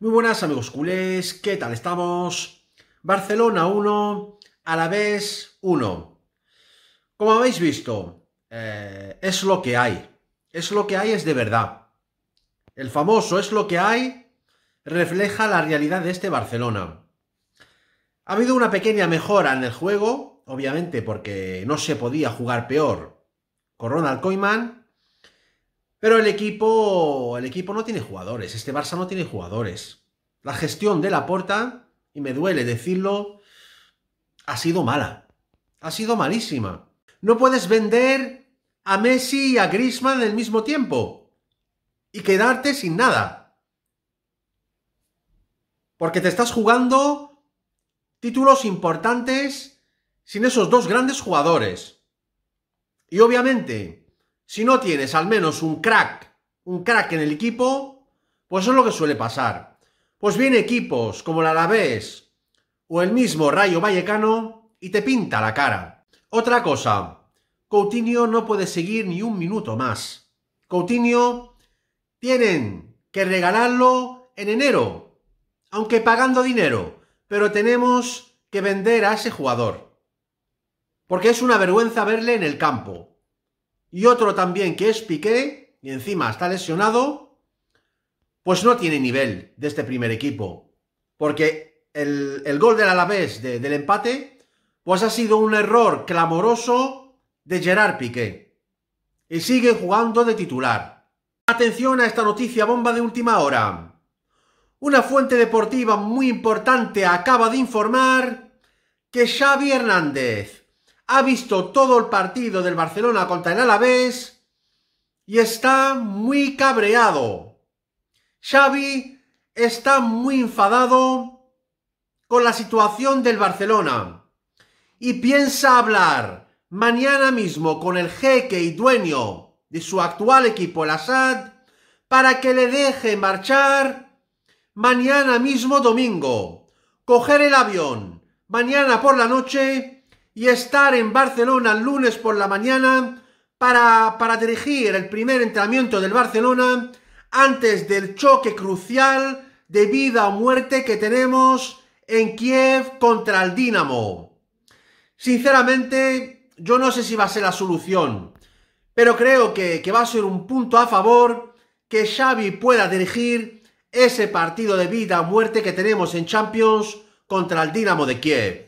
Muy buenas amigos culés, ¿qué tal estamos? Barcelona 1, vez 1. Como habéis visto, eh, es lo que hay. Es lo que hay, es de verdad. El famoso es lo que hay refleja la realidad de este Barcelona. Ha habido una pequeña mejora en el juego, obviamente porque no se podía jugar peor con Ronald Koeman, pero el equipo, el equipo no tiene jugadores, este Barça no tiene jugadores. La gestión de la puerta, y me duele decirlo, ha sido mala. Ha sido malísima. No puedes vender a Messi y a Griezmann al mismo tiempo y quedarte sin nada. Porque te estás jugando títulos importantes sin esos dos grandes jugadores. Y obviamente, si no tienes al menos un crack, un crack en el equipo, pues eso es lo que suele pasar. Pues viene equipos como el Alavés o el mismo Rayo Vallecano y te pinta la cara. Otra cosa, Coutinho no puede seguir ni un minuto más. Coutinho tienen que regalarlo en enero, aunque pagando dinero, pero tenemos que vender a ese jugador. Porque es una vergüenza verle en el campo y otro también que es Piqué, y encima está lesionado, pues no tiene nivel de este primer equipo. Porque el, gol del Alavés del empate, pues ha sido un error clamoroso de Gerard Piqué. Y sigue jugando de titular. Atención a esta noticia bomba de última hora. Una fuente deportiva muy importante acaba de informar que Xavi Hernández ha visto todo el partido del Barcelona contra el Alavés y está muy cabreado. Xavi está muy enfadado con la situación del Barcelona y piensa hablar mañana mismo con el jeque y dueño de su actual equipo, el Asad, para que le deje marchar mañana mismo domingo, coger el avión mañana por la noche y estar en Barcelona el lunes por la mañana para, dirigir el primer entrenamiento del Barcelona antes del choque crucial de vida o muerte que tenemos en Kiev contra el Dinamo. Sinceramente, yo no sé si va a ser la solución, pero creo que, que va a ser un punto a favor que Xavi pueda dirigir ese partido de vida o muerte que tenemos en Champions contra el Dinamo de Kiev.